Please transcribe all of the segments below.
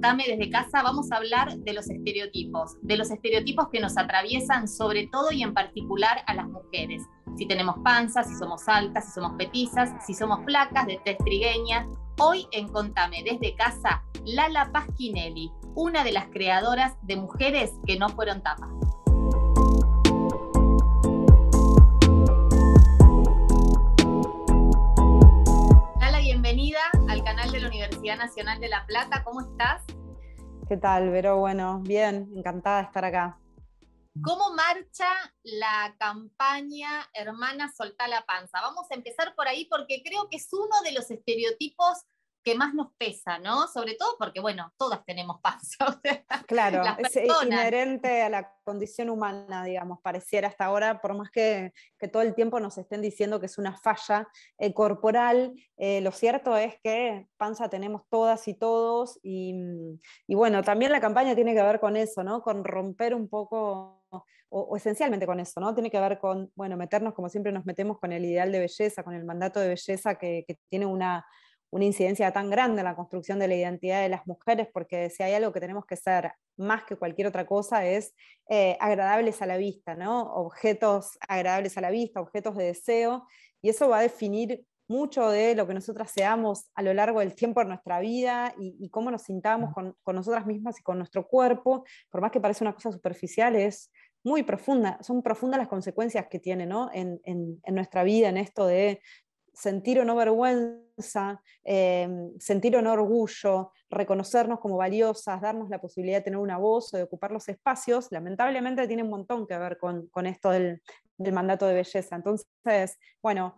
contame desde casa, vamos a hablar de los estereotipos, de los estereotipos que nos atraviesan sobre todo y en particular a las mujeres. Si tenemos panza, si somos altas, si somos petizas, si somos flacas, de tres Hoy en Contame desde casa, Lala Pasquinelli, una de las creadoras de Mujeres que no fueron tapas. Nacional de La Plata. ¿Cómo estás? ¿Qué tal, Vero? Bueno, bien, encantada de estar acá. ¿Cómo marcha la campaña Hermana Soltá la Panza? Vamos a empezar por ahí porque creo que es uno de los estereotipos que más nos pesa, ¿no? Sobre todo porque, bueno, todas tenemos panza. claro, es eh, inherente a la condición humana, digamos, pareciera hasta ahora, por más que, todo el tiempo nos estén diciendo que es una falla eh, corporal, eh, lo cierto es que panza tenemos todas y todos, mm, y, bueno, también la campaña tiene que ver con eso, ¿no? Con romper un poco, o, esencialmente con eso, ¿no? Tiene que ver con, bueno, meternos como siempre nos metemos con el ideal de belleza, con el mandato de belleza que tiene una una incidencia tan grande en la construcción de la identidad de las mujeres, porque si hay algo que tenemos que ser más que cualquier otra cosa es eh, agradables a la vista, Objetos agradables a la vista, objetos de deseo, y eso va a definir mucho de lo que nosotras seamos a lo largo del tiempo de nuestra vida y, cómo nos sintamos con, nosotras mismas y con nuestro cuerpo, por más que parece una cosa superficial, es muy profunda, son profundas las consecuencias que tiene en nuestra vida, en esto de sentir o no vergüenza, em, sentir o orgullo, reconocernos como valiosas, darnos la posibilidad de tener una voz o de ocupar los espacios, lamentablemente tiene un montón que ver con, esto del, mandato de belleza. Entonces, bueno,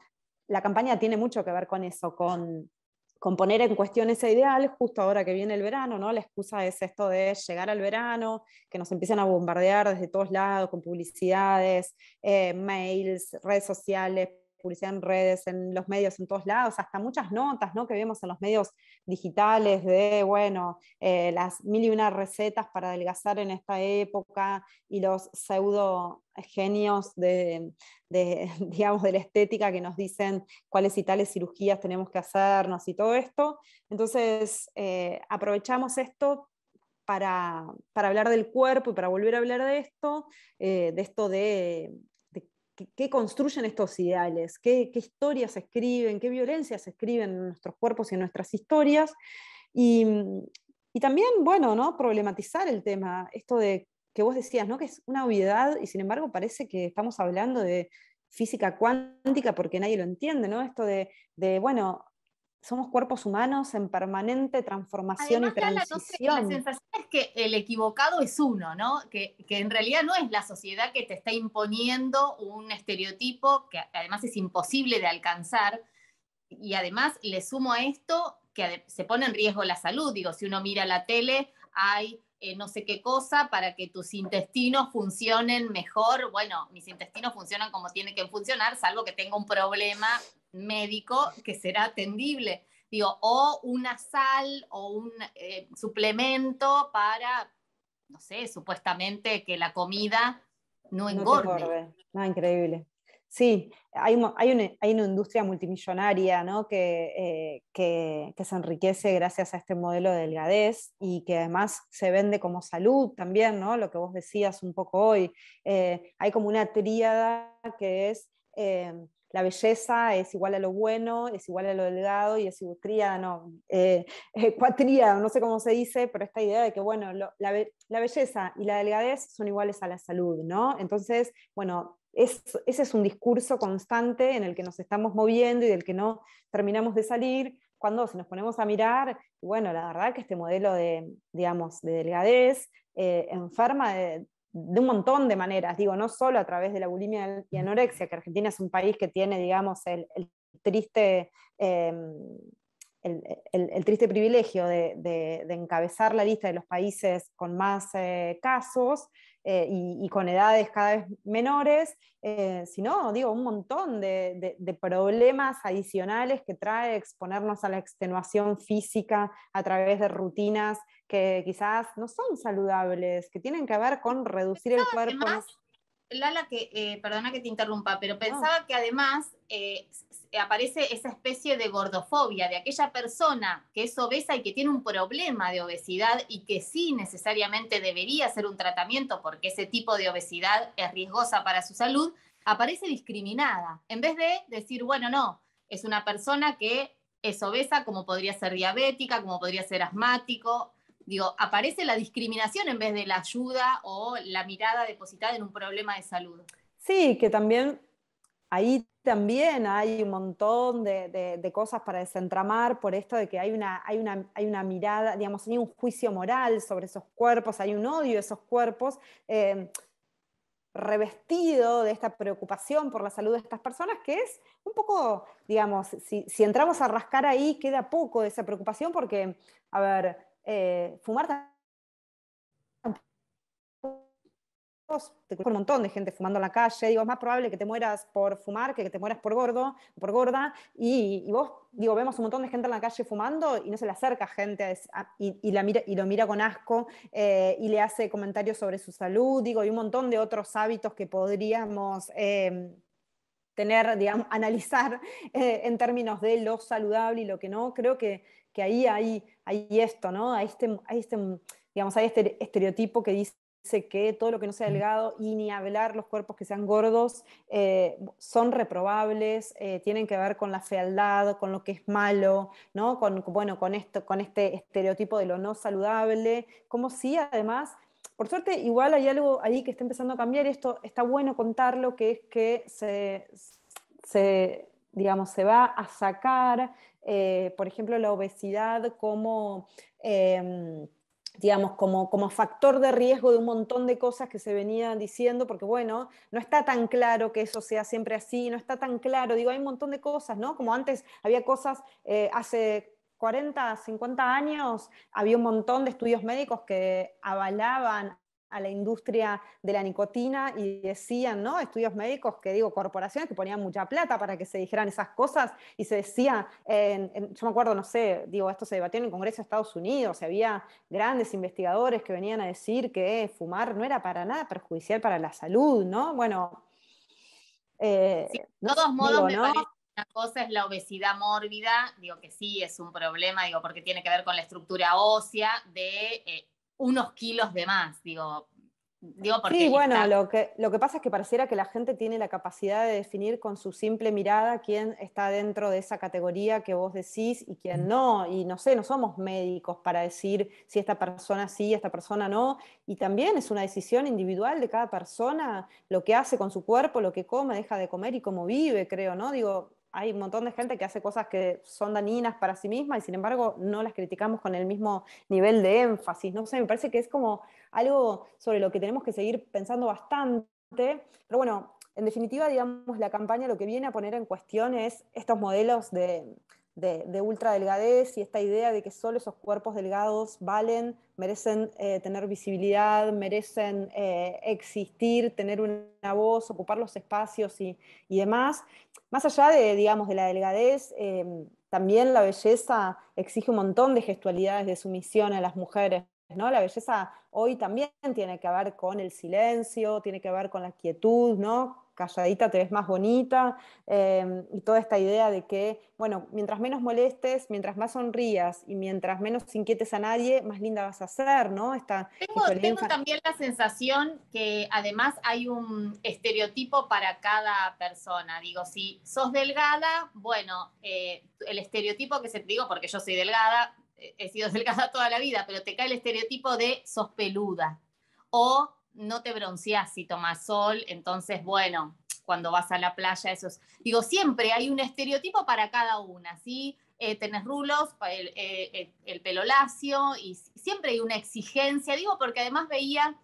la campaña tiene mucho que ver con eso, con, con poner en cuestión ese ideal, justo ahora que viene el verano, ¿no? La excusa es esto de llegar al verano, que nos empiezan a bombardear desde todos lados con publicidades, eh, mails, redes sociales, publicidad en redes, en los medios, en todos lados, hasta muchas notas que vemos en los medios digitales de, bueno, eh, las mil y una recetas para adelgazar en esta época y los pseudo genios de, digamos, de la estética que nos dicen cuáles y tales cirugías tenemos que hacernos y todo esto. Entonces, eh, aprovechamos esto para, hablar del cuerpo y para volver a hablar de esto, eh, de esto de qué construyen estos ideales, qué, historias escriben, qué violencias se escriben en nuestros cuerpos y en nuestras historias. Y, y, también, bueno, ¿no? problematizar el tema, esto de que vos decías, ¿no? que es una obviedad y sin embargo parece que estamos hablando de física cuántica porque nadie lo entiende, ¿no? Esto de, de bueno, somos cuerpos humanos en permanente transformación y transición. La, la, sensación es que el equivocado es uno, ¿no? Que, que, en realidad no es la sociedad que te está imponiendo un estereotipo que además es imposible de alcanzar. Y además le sumo a esto que se pone en riesgo la salud. Digo, si uno mira la tele, hay eh, no sé qué cosa para que tus intestinos funcionen mejor. Bueno, mis intestinos funcionan como tienen que funcionar, salvo que tenga un problema médico que será atendible. Digo, o una sal o un eh, suplemento para, no sé, supuestamente que la comida no engorde. No, increíble. Sí, hay, hay, una, hay, una, industria multimillonaria ¿no? Eh, que, que, se enriquece gracias a este modelo de delgadez y que además se vende como salud también, ¿no? lo que vos decías un poco hoy. Eh, hay como una tríada que es la belleza es igual a lo bueno, es igual a lo delgado y es igual no, eh, eh no sé cómo se dice, pero esta idea de que, bueno, la, belleza y la delgadez son iguales a la salud, ¿no? Entonces, bueno, ese es un discurso constante en el que nos estamos moviendo y del que no terminamos de salir. Cuando si nos ponemos a mirar, bueno, la verdad que este modelo de, digamos, de delgadez eh, enferma de, de un montón de maneras, digo, no solo a través de la bulimia y anorexia, que Argentina es un país que tiene, digamos, el, el triste... Em, el, el, triste privilegio de, de, encabezar la lista de los países con más eh, casos, eh, y, con edades cada vez menores, eh, sino, digo, un montón de, problemas adicionales que trae exponernos a la extenuación física a través de rutinas que quizás no son saludables, que tienen que ver con reducir el cuerpo. Lala, que, eh, perdona que te interrumpa, pero pensaba que además eh, aparece esa especie de gordofobia de aquella persona que es obesa y que tiene un problema de obesidad y que sí necesariamente debería hacer un tratamiento porque ese tipo de obesidad es riesgosa para su salud, aparece discriminada. En vez de decir, bueno, no, es una persona que es obesa como podría ser diabética, como podría ser asmático, digo, aparece la discriminación en vez de la ayuda o la mirada depositada en un problema de salud. Sí, que también ahí también hay un montón de, cosas para desentramar por esto de que hay una, hay, hay una, mirada, digamos, hay un juicio moral sobre esos cuerpos, hay un odio a esos cuerpos. Eh, revestido de esta preocupación por la salud de estas personas, que es un poco, digamos, si, si entramos a rascar ahí, queda poco de esa preocupación, porque, a ver, eh, fumar te con un montón de gente fumando en la calle, digo, es más probable que te mueras por fumar que que te mueras por gordo, por gorda, y, vos, digo, vemos un montón de gente en la calle fumando y no se le acerca gente a y, la mira, y lo mira con asco eh, y le hace comentarios sobre su salud, digo, y un montón de otros hábitos que podríamos... Em, tener, digamos, analizar eh, en términos de lo saludable y lo que no, creo que que ahí hay, esto, ¿no? Hay este, este digamos, hay este estereotipo que dice que todo lo que no sea mm. delgado y ni hablar los cuerpos que sean gordos eh, son reprobables, eh, tienen que ver con la fealdad, con lo que es malo, ¿no? Con, bueno, con, esto, con este estereotipo de lo no saludable, como si además por suerte, igual hay algo ahí que está empezando a cambiar esto está bueno contarlo, que es que se, se digamos, se va a sacar eh, por ejemplo, la obesidad como... Em, digamos, como, como, factor de riesgo de un montón de cosas que se venían diciendo, porque bueno, no está tan claro que eso sea siempre así, no está tan claro, digo, hay un montón de cosas, ¿no? Como antes había cosas eh, hace 40, 50 años, había un montón de estudios médicos que avalaban a la industria de la nicotina y decían, ¿no? Estudios médicos que digo, corporaciones que ponían mucha plata para que se dijeran esas cosas y se decía, yo me acuerdo, no sé, digo, esto se debatió en el Congreso de Estados Unidos, había grandes investigadores que venían a decir que fumar no era para nada perjudicial para la salud, ¿no? Bueno. Eh, de todos modos, me parece una cosa es la obesidad mórbida, digo que sí es un problema, digo porque tiene que ver con la estructura ósea de eh, unos kilos de más, digo. Digo porque sí, bueno, lo que, lo que pasa es que pareciera que la gente tiene la capacidad de definir con su simple mirada quién está dentro de esa categoría que vos decís y quién mm. no. Y no sé, no somos médicos para decir si esta persona sí, esta persona no. Y también es una decisión individual de cada persona, lo que hace con su cuerpo, lo que come, deja de comer y cómo vive, creo, ¿no? Digo, hay un montón de gente que hace cosas que son dañinas para sí misma y sin embargo no las criticamos con el mismo nivel de énfasis. No sé, me parece que es como algo sobre lo que tenemos que seguir pensando bastante. Pero bueno, en definitiva, digamos, la campaña lo que viene a poner en cuestión es estos modelos de, de, ultra delgadez y esta idea de que solo esos cuerpos delgados valen, merecen eh, tener visibilidad, merecen eh, existir, tener una voz, ocupar los espacios y, demás. Más allá de, digamos, de la delgadez, eh, también la belleza exige un montón de gestualidades de sumisión a las mujeres, ¿no? La belleza hoy también tiene que ver con el silencio, tiene que ver con la quietud, ¿no? calladita te ves más bonita, em, y toda esta idea de que, bueno, mientras menos molestes, mientras más sonrías y mientras menos inquietes a nadie, más linda vas a ser, ¿no? Esta, tengo, también la sensación que además hay un estereotipo para cada persona. Digo, si sos delgada, bueno, eh, el estereotipo que se te digo, porque yo soy delgada, he sido delgada toda la vida, pero te cae el estereotipo de sos peluda o no te bronceás si tomas sol, entonces bueno, cuando vas a la playa, eso es. Digo, siempre hay un estereotipo para cada una, ¿sí? Eh, tenés rulos, eh, el, pelo lacio, y siempre hay una exigencia, digo, porque además veía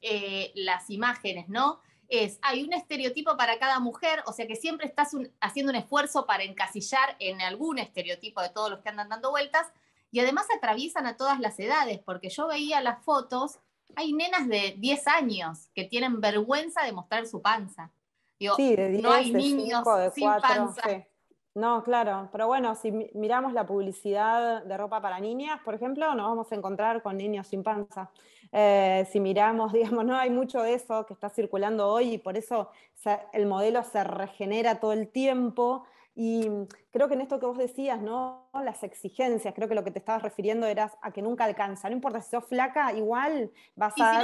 eh, las imágenes, ¿no? Es, hay un estereotipo para cada mujer, o sea que siempre estás haciendo un esfuerzo para encasillar en algún estereotipo de todos los que andan dando vueltas, y además atraviesan a todas las edades, porque yo veía las fotos hay nenas de 10 años que tienen vergüenza de mostrar su panza. sí, de no hay niños sin panza. No, claro, pero bueno, si miramos la publicidad de ropa para niñas, por ejemplo, nos vamos a encontrar con niños sin panza. Eh, si miramos, digamos, no hay mucho de eso que está circulando hoy y por eso el modelo se regenera todo el tiempo y creo que en esto que vos decías, ¿no? Las exigencias, creo que lo que te estabas refiriendo era a que nunca alcanza. No importa si sos flaca, igual vas a.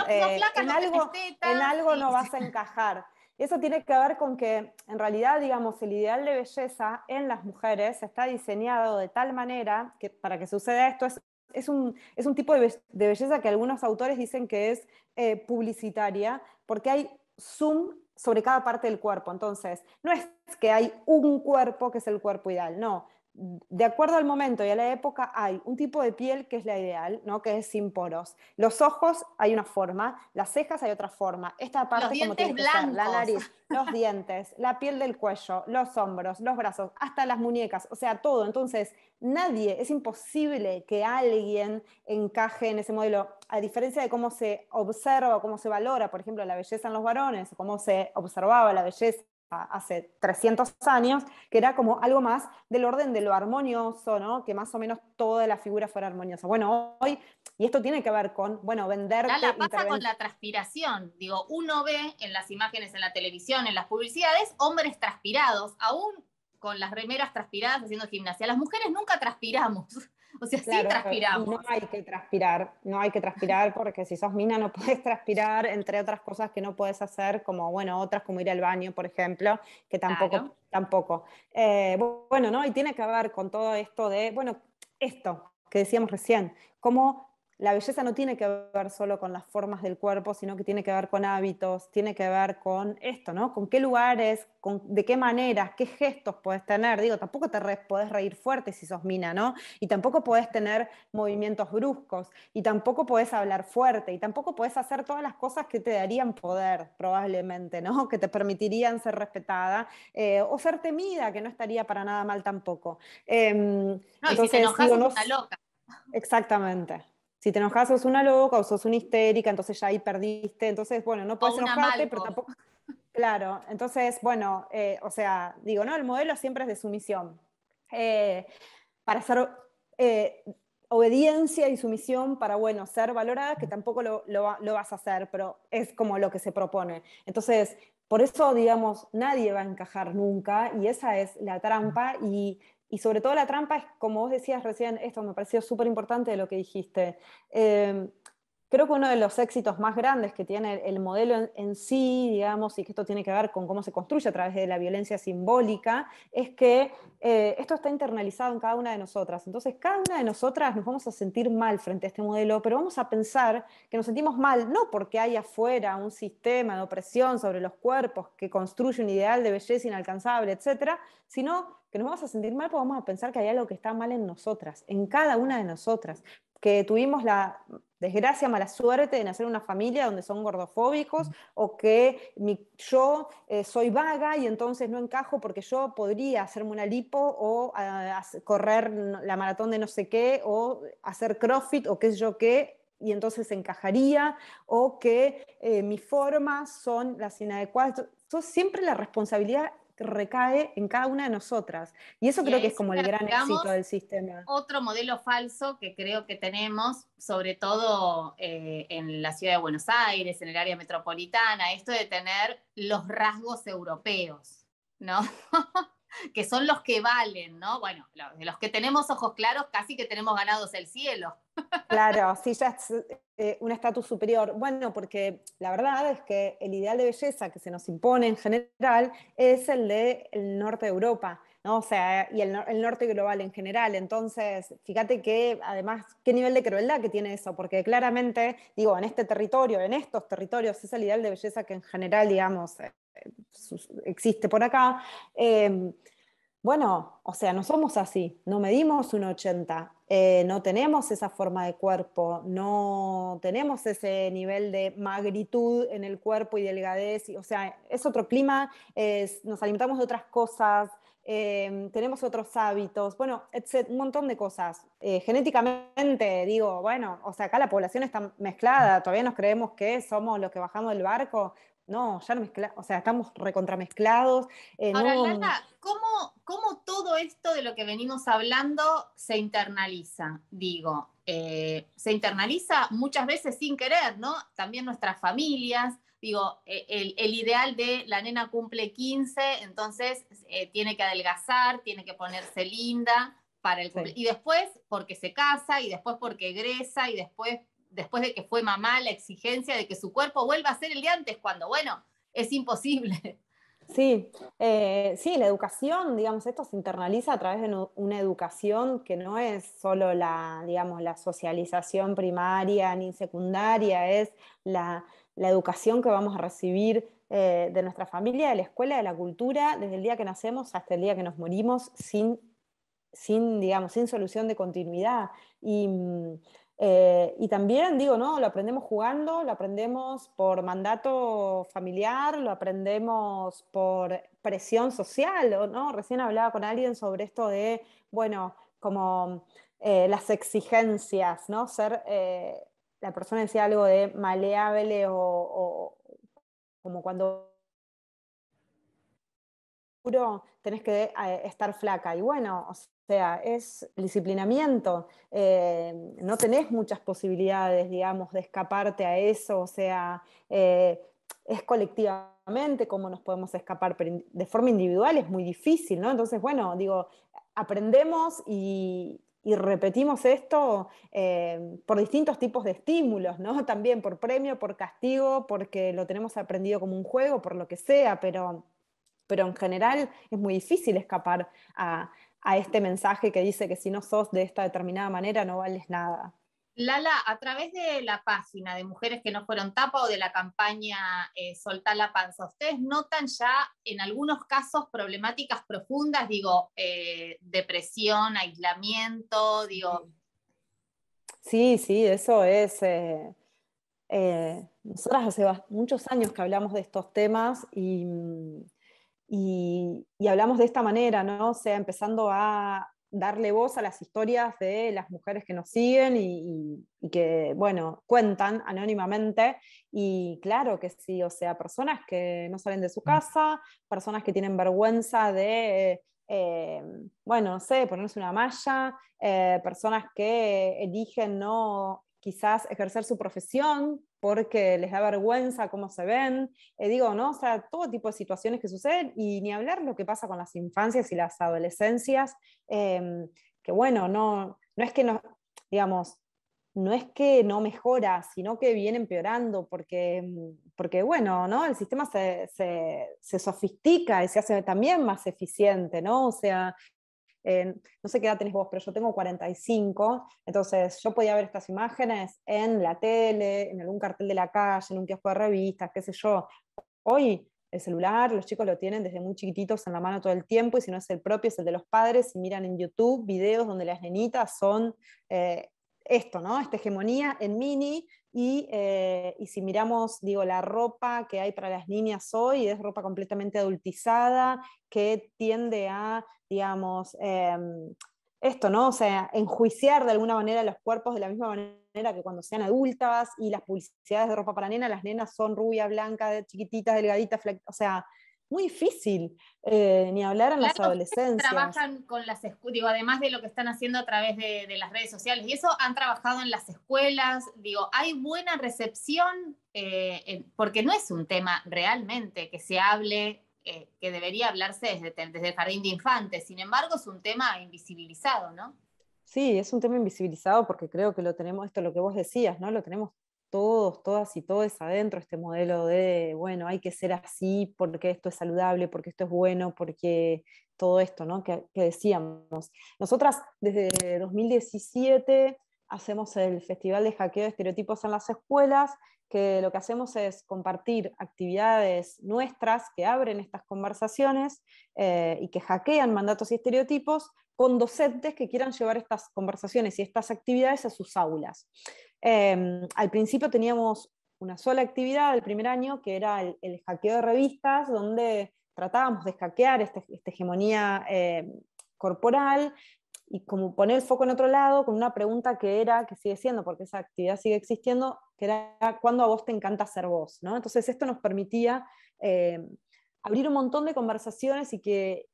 en, algo, en algo no vas a encajar. Eso tiene que ver con que, en realidad, digamos, el ideal de belleza en las mujeres está diseñado de tal manera que para que suceda esto es es un, tipo de, belleza que algunos autores dicen que es eh, publicitaria, porque hay zoom sobre cada parte del cuerpo. Entonces, no es que hay un cuerpo que es el cuerpo ideal, no de acuerdo al momento y a la época, hay un tipo de piel que es la ideal, ¿no? que es sin poros. Los ojos hay una forma, las cejas hay otra forma. Esta parte, como la nariz, los dientes, la piel del cuello, los hombros, los brazos, hasta las muñecas, o sea, todo. Entonces, nadie, es imposible que alguien encaje en ese modelo, a diferencia de cómo se observa, cómo se valora, por ejemplo, la belleza en los varones, cómo se observaba la belleza hace 300 años, que era como algo más del orden de lo armonioso, ¿no? que más o menos toda la figura fuera armoniosa. Bueno, hoy, y esto tiene que ver con, bueno, vender... La pasa con la transpiración, digo, uno ve en las imágenes, en la televisión, en las publicidades, hombres transpirados, aún con las remeras transpiradas haciendo gimnasia. Las mujeres nunca transpiramos. O sea, sí transpiramos. No hay que transpirar, no hay que transpirar porque si sos mina no puedes transpirar, entre otras cosas que no puedes hacer, como, bueno, otras como ir al baño, por ejemplo, que tampoco. tampoco. Eh, bueno, ¿no? Y tiene que ver con todo esto de, bueno, esto que decíamos recién, cómo la belleza no tiene que ver solo con las formas del cuerpo, sino que tiene que ver con hábitos, tiene que ver con esto, ¿no? Con qué lugares, de qué maneras, qué gestos puedes tener. Digo, tampoco te puedes podés reír fuerte si sos mina, ¿no? Y tampoco podés tener movimientos bruscos, y tampoco podés hablar fuerte, y tampoco podés hacer todas las cosas que te darían poder, probablemente, ¿no? Que te permitirían ser respetada eh, o ser temida, que no estaría para nada mal tampoco. Em, no, y si se enojas, digo, loca. Exactamente si te enojas sos una loca o sos una histérica, entonces ya ahí perdiste, entonces, bueno, no puedes enojarte, pero tampoco... Claro, entonces, bueno, eh, o sea, digo, no, el modelo siempre es de sumisión. Eh, para ser eh, obediencia y sumisión, para, bueno, ser valorada, que tampoco lo, lo, lo vas a hacer, pero es como lo que se propone. Entonces, por eso, digamos, nadie va a encajar nunca y esa es la trampa y y sobre todo la trampa es, como vos decías recién, esto me pareció súper importante de lo que dijiste. Em, creo que uno de los éxitos más grandes que tiene el modelo en, sí, digamos, y que esto tiene que ver con cómo se construye a través de la violencia simbólica, es que eh, esto está internalizado en cada una de nosotras. Entonces, cada una de nosotras nos vamos a sentir mal frente a este modelo, pero vamos a pensar que nos sentimos mal no porque hay afuera un sistema de opresión sobre los cuerpos que construye un ideal de belleza inalcanzable, etcétera, sino que nos vamos a sentir mal, porque vamos a pensar que hay algo que está mal en nosotras, en cada una de nosotras, que tuvimos la desgracia, mala suerte de nacer en una familia donde son gordofóbicos o que yo eh, soy vaga y entonces no encajo porque yo podría hacerme una lipo o ah, correr la maratón de no sé qué o hacer crossfit o qué sé yo qué y entonces encajaría o que eh, mi mis formas son las inadecuadas. Entonces, siempre la responsabilidad recae en cada una de nosotras. Y eso creo que es como el gran éxito del sistema. Otro modelo falso que creo que tenemos, sobre todo eh, en la ciudad de Buenos Aires, en el área metropolitana, esto de tener los rasgos europeos, ¿no? que son los que valen, ¿no? Bueno, los, que tenemos ojos claros casi que tenemos ganados el cielo. Claro, sí, ya es eh, un estatus superior. Bueno, porque la verdad es que el ideal de belleza que se nos impone en general es el del norte de Europa. ¿no? O sea, y el, norte global en general. Entonces, fíjate que, además, qué nivel de crueldad que tiene eso, porque claramente, digo, en este territorio, en estos territorios, es el ideal de belleza que en general, digamos, existe por acá. Em, bueno, o sea, no somos así, no medimos un 80, eh, no tenemos esa forma de cuerpo, no tenemos ese nivel de magritud en el cuerpo y delgadez, o sea, es otro clima, nos alimentamos de otras cosas, em, tenemos otros hábitos, bueno, un montón de cosas. Eh, genéticamente, digo, bueno, o sea, acá la población está mezclada, todavía nos creemos que somos los que bajamos del barco, no, ya no mezcla, o sea, estamos recontramezclados. Ahora, ¿cómo, todo esto de lo que venimos hablando se internaliza? Digo, eh, se internaliza muchas veces sin querer, ¿no? También nuestras familias. Digo, e, el, ideal de la nena cumple 15, entonces eh, tiene que adelgazar, tiene que ponerse linda para el Y después porque se casa, y después porque egresa, y después después de que fue mamá, la exigencia de que su cuerpo vuelva a ser el de antes, cuando, bueno, es imposible. Sí, eh, sí, la educación, digamos, esto se internaliza a través de una educación que no es solo la, digamos, la socialización primaria ni secundaria, es la, educación que vamos a recibir eh, de nuestra familia, de la escuela, de la cultura, desde el día que nacemos hasta el día que nos morimos, sin, sin digamos, sin solución de continuidad. Y mm, eh, y también digo, ¿no? Lo aprendemos jugando, lo aprendemos por mandato familiar, lo aprendemos por presión social, ¿no? Recién hablaba con alguien sobre esto de, bueno, como eh, las exigencias, ¿no? Ser, eh, la persona decía algo de maleable o, como cuando tenés que estar flaca. Y bueno, o sea, o sea, es disciplinamiento, eh, no tenés muchas posibilidades, digamos, de escaparte a eso, o sea, eh, es colectivamente cómo nos podemos escapar, pero de forma individual es muy difícil, ¿no? Entonces, bueno, digo, aprendemos y, repetimos esto eh, por distintos tipos de estímulos, ¿no? También por premio, por castigo, porque lo tenemos aprendido como un juego, por lo que sea, pero, pero en general es muy difícil escapar a, a este mensaje que dice que si no sos de esta determinada manera no vales nada. Lala, a través de la página de Mujeres que no fueron tapa o de la campaña eh, Soltá la panza, ¿ustedes notan ya en algunos casos problemáticas profundas, digo, eh, depresión, aislamiento, digo... Sí, sí, eso es... Eh, eh nosotras hace muchos años que hablamos de estos temas y... Mm, y, hablamos de esta manera, ¿no? O sea, empezando a darle voz a las historias de las mujeres que nos siguen y, que, bueno, cuentan anónimamente. Y claro que sí, o sea, personas que no salen de su mm. casa, personas que tienen vergüenza de... Eh, bueno, no sé, ponerse una malla, eh, personas que eligen no quizás ejercer su profesión porque les da vergüenza cómo se ven, eh, digo, ¿no? O sea, todo tipo de situaciones que suceden y ni hablar lo que pasa con las infancias y las adolescencias, em, que bueno, no, no es que no, digamos, no es que no mejora, sino que viene empeorando, porque, em, porque bueno, ¿no? El sistema se, se, sofistica y se hace también más eficiente, ¿no? O sea, no sé qué edad tenés vos, pero yo tengo 45, entonces yo podía ver estas imágenes en la tele, en algún cartel de la calle, en un kiosco de revistas, qué sé yo. Hoy el celular, los chicos lo tienen desde muy chiquititos en la mano todo el tiempo, y si no es el propio, es el de los padres, y miran en YouTube videos donde las nenitas son eh, esto, ¿no? Esta hegemonía en mini, eh, y, si miramos, digo, la ropa que hay para las niñas hoy es ropa completamente adultizada, que tiende a, digamos, em, esto, ¿no? O sea, enjuiciar de alguna manera los cuerpos de la misma manera que cuando sean adultas y las publicidades de ropa para nena las nenas son rubia, blanca, chiquititas, delgaditas, o sea, muy difícil, eh, ni hablar en las adolescencias. Trabajan con las digo, además de lo que están haciendo a través de, las redes sociales, y eso han trabajado en las escuelas, digo, hay buena recepción, eh, porque no es un tema realmente que se hable, eh, que debería hablarse desde, desde el jardín de infantes, sin embargo es un tema invisibilizado, ¿no? Sí, es un tema invisibilizado porque creo que lo tenemos, esto es lo que vos decías, ¿no? Lo tenemos todos, todas y todos adentro este modelo de, bueno, hay que ser así porque esto es saludable, porque esto es bueno, porque todo esto, ¿no? Que, decíamos. Nosotras desde 2017 hacemos el Festival de Hackeo de Estereotipos en las Escuelas, que lo que hacemos es compartir actividades nuestras que abren estas conversaciones eh, y que hackean mandatos y estereotipos con docentes que quieran llevar estas conversaciones y estas actividades a sus aulas. Em, al principio teníamos una sola actividad el primer año, que era el, hackeo de revistas, donde tratábamos de hackear esta hegemonía em, corporal y como poner el foco en otro lado con una pregunta que era, que sigue siendo, porque esa actividad sigue existiendo, que era ¿cuándo a vos te encanta ser vos? ¿no? Entonces esto nos permitía em, abrir un montón de conversaciones y que,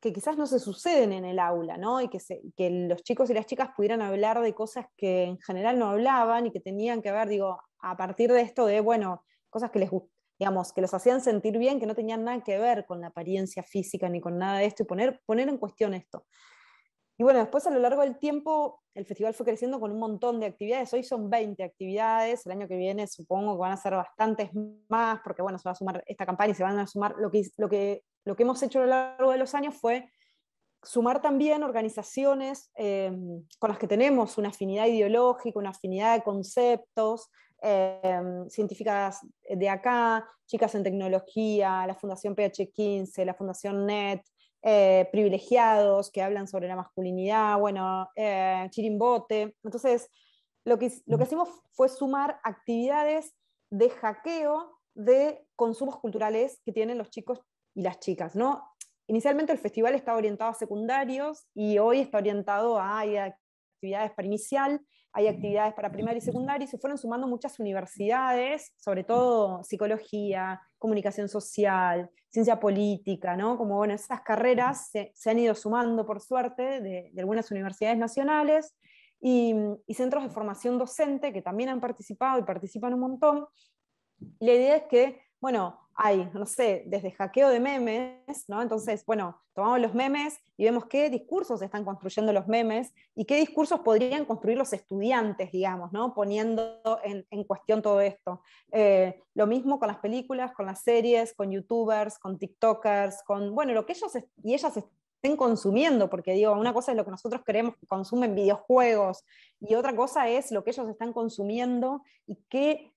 que quizás no se suceden en el aula, ¿no? Y que, que, los chicos y las chicas pudieran hablar de cosas que en general no hablaban y que tenían que ver, digo, a partir de esto de, bueno, cosas que les digamos, que los hacían sentir bien, que no tenían nada que ver con la apariencia física ni con nada de esto, y poner, poner en cuestión esto. Y bueno, después a lo largo del tiempo el festival fue creciendo con un montón de actividades. Hoy son 20 actividades, el año que viene supongo que van a ser bastantes más, porque bueno, se va a sumar esta campaña y se van a sumar lo que, lo que lo que hemos hecho a lo largo de los años fue sumar también organizaciones eh, con las que tenemos una afinidad ideológica, una afinidad de conceptos, eh, científicas de acá, chicas en tecnología, la Fundación PH15, la Fundación NET, eh, privilegiados que hablan sobre la masculinidad, bueno, chirimbote. Entonces, lo que, lo que hicimos fue sumar actividades de hackeo de consumos culturales que tienen los chicos y las chicas, ¿no? Inicialmente el festival estaba orientado a secundarios y hoy está orientado a actividades para inicial, hay actividades para primaria y secundaria y se fueron sumando muchas universidades, sobre todo psicología, comunicación social, ciencia política, ¿no? Como bueno, esas carreras se, han ido sumando por suerte de, algunas universidades nacionales y, y centros de formación docente que también han participado y participan un montón. La idea es que, bueno, hay, no sé, desde hackeo de memes, ¿no? Entonces, bueno, tomamos los memes y vemos qué discursos están construyendo los memes y qué discursos podrían construir los estudiantes, digamos, ¿no? Poniendo en, cuestión todo esto. Eh, lo mismo con las películas, con las series, con youtubers, con tiktokers, con, bueno, lo que ellos y ellas estén consumiendo, porque digo, una cosa es lo que nosotros queremos que consumen videojuegos y otra cosa es lo que ellos están consumiendo y qué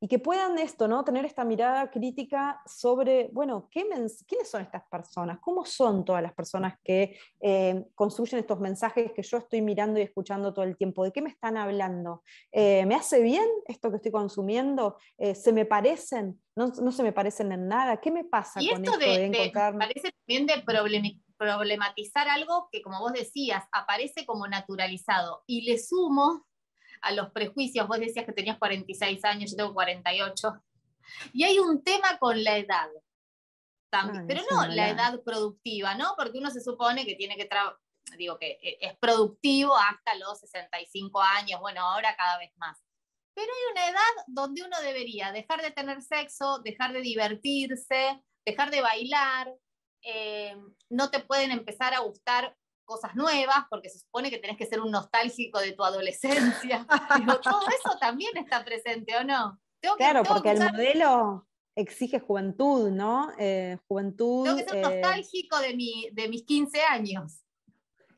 y que puedan esto, ¿no? Tener esta mirada crítica sobre, bueno, ¿quiénes son estas personas? ¿Cómo son todas las personas que eh, construyen estos mensajes que yo estoy mirando y escuchando todo el tiempo? ¿De qué me están hablando? Eh, ¿Me hace bien esto que estoy consumiendo? Eh, ¿Se me parecen? No, se me parecen en nada. ¿Qué me pasa con esto, esto de, Parece problematizar algo que, como vos decías, aparece como naturalizado. Y le sumo a los prejuicios. Vos decías que tenías 46 años, yo tengo 48. Y hay un tema con la edad. Pero no la edad productiva, ¿no? Porque uno se supone que tiene que digo que eh, es productivo hasta los 65 años, bueno, ahora cada vez más. Pero hay una edad donde uno debería dejar de tener sexo, dejar de divertirse, dejar de bailar, eh, no te pueden empezar a gustar cosas nuevas, porque se supone que tenés que ser un nostálgico de tu adolescencia. todo eso también está presente, ¿o no? claro, porque el modelo exige juventud, ¿no? Eh, juventud. Tengo que ser eh, nostálgico de, mi, de mis 15 años.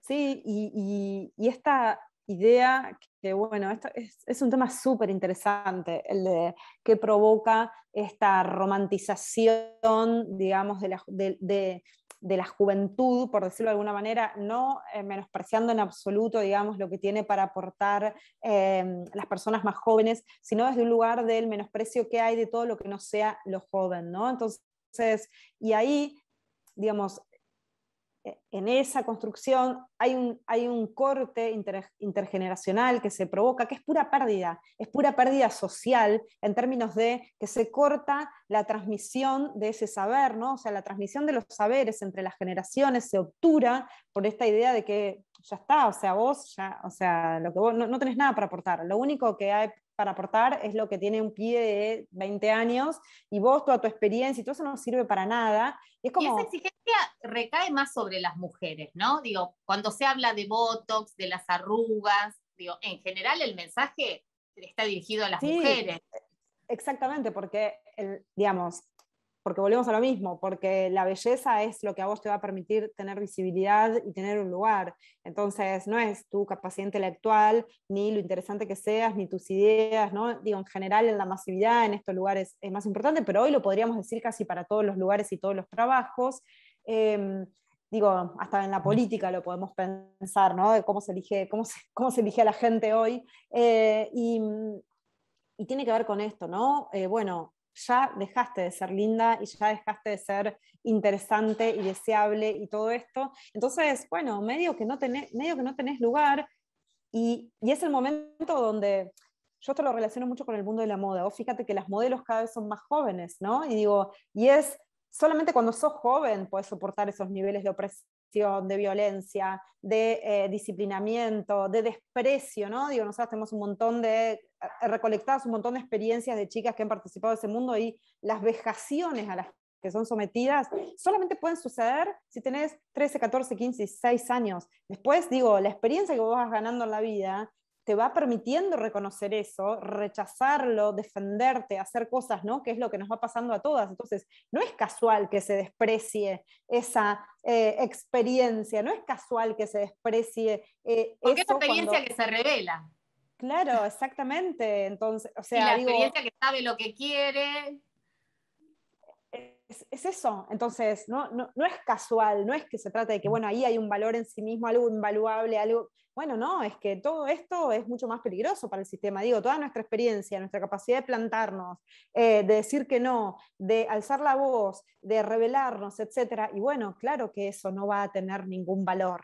Sí, y, esta idea que, bueno, esto es, un tema súper interesante, el de qué provoca esta romantización, digamos, de, la, de de la juventud, por decirlo de alguna manera, no eh, menospreciando en absoluto, digamos, lo que tiene para aportar em, las personas más jóvenes, sino desde un lugar del menosprecio que hay de todo lo que no sea lo joven, ¿no? Entonces, y ahí, digamos, eh, en esa construcción hay un, hay un corte intergeneracional que se provoca, que es pura pérdida, es pura pérdida social en términos de que se corta la transmisión de ese saber, ¿no? o sea, la transmisión de los saberes entre las generaciones se obtura por esta idea de que ya está, o sea, vos, ya, o sea, lo que vos no, no tenés nada para aportar, lo único que hay para aportar es lo que tiene un pie de 20 años y vos, toda tu experiencia y todo eso no sirve para nada. Y, es como... esa exigencia recae más sobre las mujeres, ¿no? Digo, cuando se habla de Botox, de las arrugas, digo, en general el mensaje está dirigido a las mujeres. Exactamente, porque, el, digamos, porque volvemos a lo mismo, porque la belleza es lo que a vos te va a permitir tener visibilidad y tener un lugar. Entonces, no es tu capacidad intelectual, ni lo interesante que seas, ni tus ideas, ¿no? Digo, en general en la masividad, en estos lugares es más importante, pero hoy lo podríamos decir casi para todos los lugares y todos los trabajos. Em, digo, hasta en la política lo podemos pensar, ¿no? De cómo se elige, cómo se, elige a la gente hoy. Eh, y, tiene que ver con esto, ¿no? Eh, bueno, ya dejaste de ser linda y ya dejaste de ser interesante y deseable y todo esto. Entonces, bueno, medio que no tenés, medio que no tenés lugar y, es el momento donde yo esto lo relaciono mucho con el mundo de la moda. O fíjate que las modelos cada vez son más jóvenes, ¿no? Y digo, y es solamente cuando sos joven puedes soportar esos niveles de opresión de violencia, de eh, disciplinamiento, de desprecio, ¿no? Digo, nosotros tenemos un montón de, eh, recolectadas un montón de experiencias de chicas que han participado en ese mundo y las vejaciones a las que son sometidas solamente pueden suceder si tenés 13, 14, 15, 6 años. Después, digo, la experiencia que vos vas ganando en la vida te va permitiendo reconocer eso, rechazarlo, defenderte, hacer cosas, ¿no? Que es lo que nos va pasando a todas. Entonces, no es casual que se desprecie esa eh, experiencia, no es casual que se desprecie eh, Porque es experiencia que se revela. Claro, exactamente. Entonces, o sea, y la experiencia que sabe lo que quiere, es, eso. Entonces, no, no, no, es casual, no es que se trate de que, bueno, ahí hay un valor en sí mismo, algo invaluable, algo... Bueno, no, es que todo esto es mucho más peligroso para el sistema. Digo, toda nuestra experiencia, nuestra capacidad de plantarnos, eh, de decir que no, de alzar la voz, de rebelarnos, etcétera Y bueno, claro que eso no va a tener ningún valor,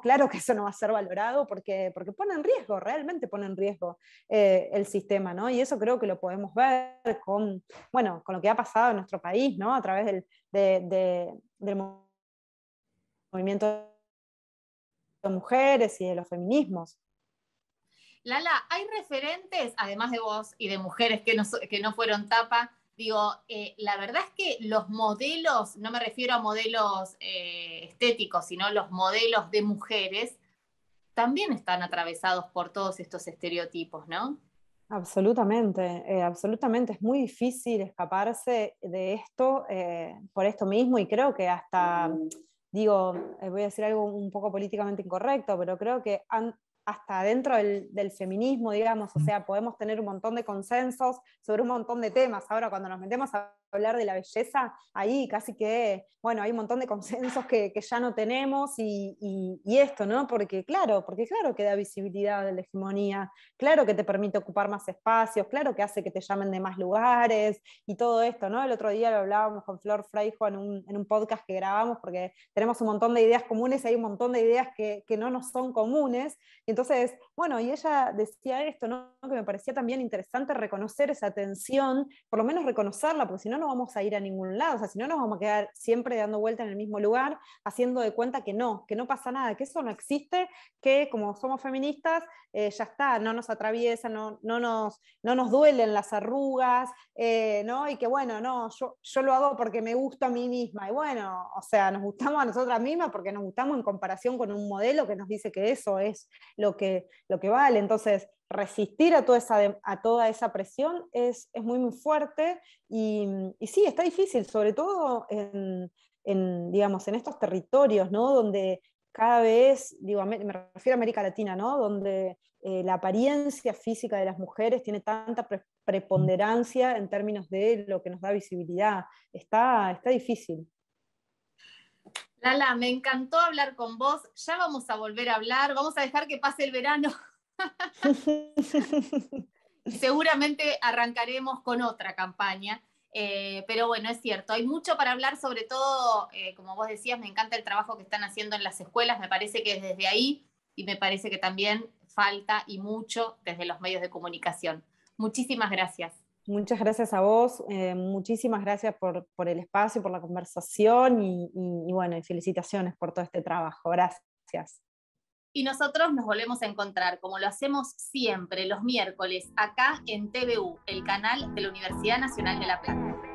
Claro que eso no va a ser valorado porque, porque pone en riesgo, realmente pone en riesgo eh, el sistema, ¿no? Y eso creo que lo podemos ver con, bueno, con lo que ha pasado en nuestro país, ¿no? A través del, movimiento de mujeres y de los feminismos. Lala, ¿hay referentes, además de vos y de mujeres que no, que no fueron tapa, Digo, eh, la verdad es que los modelos, no me refiero a modelos eh, estéticos, sino los modelos de mujeres, también están atravesados por todos estos estereotipos, ¿no? Absolutamente, eh, absolutamente. Es muy difícil escaparse de esto por esto mismo y creo que hasta, digo, voy a decir algo un poco políticamente incorrecto, pero creo que han, hasta dentro del, feminismo, digamos, o sea, podemos tener un montón de consensos sobre un montón de temas. Ahora, cuando nos metemos a hablar de la belleza, ahí casi que, bueno, hay un montón de consensos que, ya no tenemos y, esto, ¿no? Porque claro, porque claro que da visibilidad a la hegemonía, claro que te permite ocupar más espacios, claro que hace que te llamen de más lugares y todo esto, ¿no? El otro día lo hablábamos con Flor Freijo en un, en un podcast que grabamos porque tenemos un montón de ideas comunes y hay un montón de ideas que, que no nos son comunes. entonces, bueno, y ella decía esto, ¿no? Que me parecía también interesante reconocer esa tensión, por lo menos reconocerla, porque si no, no vamos a ir a ningún lado, o sea, si no nos vamos a quedar siempre dando vuelta en el mismo lugar, haciendo de cuenta que no, que no pasa nada, que eso no existe, que como somos feministas, eh, ya está, no nos atraviesa, no, nos, nos duelen las arrugas, eh, ¿no? Y que bueno, no, yo, yo lo hago porque me gusto a mí misma, y bueno, o sea, nos gustamos a nosotras mismas porque nos gustamos en comparación con un modelo que nos dice que eso es lo que, lo que vale, entonces resistir a toda esa, a toda esa presión es, muy, muy fuerte y, sí, está difícil, sobre todo en, digamos, en estos territorios, ¿no? Donde cada vez, digo, me refiero a América Latina, ¿no? Donde eh, la apariencia física de las mujeres tiene tanta preponderancia en términos de lo que nos da visibilidad. Está, está difícil. Lala, me encantó hablar con vos. Ya vamos a volver a hablar, vamos a dejar que pase el verano Seguramente arrancaremos con otra campaña. Eh, pero bueno, es cierto, hay mucho para hablar, sobre todo, eh, como vos decías, me encanta el trabajo que están haciendo en las escuelas, me parece que es desde ahí y me parece que también falta y mucho desde los medios de comunicación. Muchísimas gracias. Muchas gracias a vos, eh, muchísimas gracias por, el espacio, por la conversación y, bueno, y felicitaciones por todo este trabajo. Gracias. Y nosotros nos volvemos a encontrar, como lo hacemos siempre, los miércoles, acá en TVU, el canal de la Universidad Nacional de La Plata.